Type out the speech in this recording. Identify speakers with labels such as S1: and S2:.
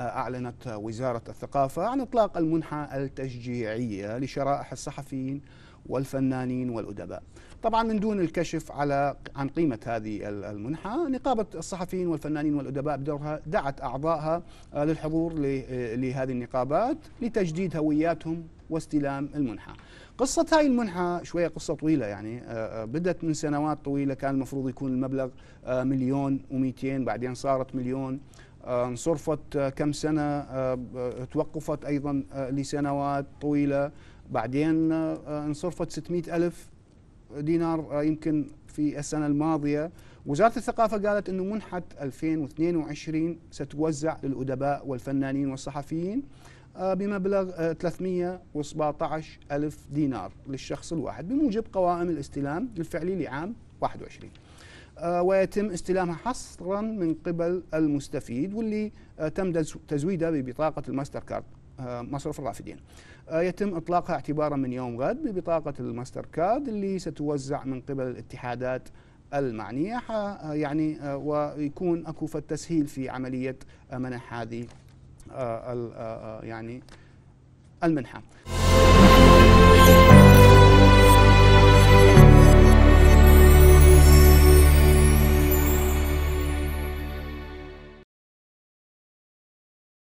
S1: أعلنت وزارة الثقافة عن إطلاق المنحة التشجيعية لشرائح الصحفيين والفنانين والأدباء طبعا من دون الكشف على عن قيمة هذه المنحة نقابة الصحفيين والفنانين والأدباء بدورها دعت أعضائها آه، للحضور آه، لهذه النقابات لتجديد هوياتهم واستلام المنحة قصة هاي المنحة شوية قصة طويلة يعني آه، بدأت من سنوات طويلة كان المفروض يكون المبلغ مليون و200 بعدين صارت مليون آه، انصرفت آه، كم سنة آه، توقفت أيضا لسنوات طويلة بعدين انصرفت 600 ألف دينار يمكن في السنة الماضية وزارة الثقافة قالت أنه منحة 2022 ستوزع للأدباء والفنانين والصحفيين بمبلغ 317 ألف دينار للشخص الواحد بموجب قوائم الاستلام الفعلي لعام 21 آه، ويتم استلامها حصرا من قبل المستفيد واللي آه، تم تزويده ببطاقة الماستر كارد آه، مصرف الرافدين يتم إطلاقها اعتبارا من يوم غد ببطاقة الماستر كارد اللي ستوزع من قبل الاتحادات المعنية يعني ويكون أكو تسهيل في عملية منح هذه يعني المنحة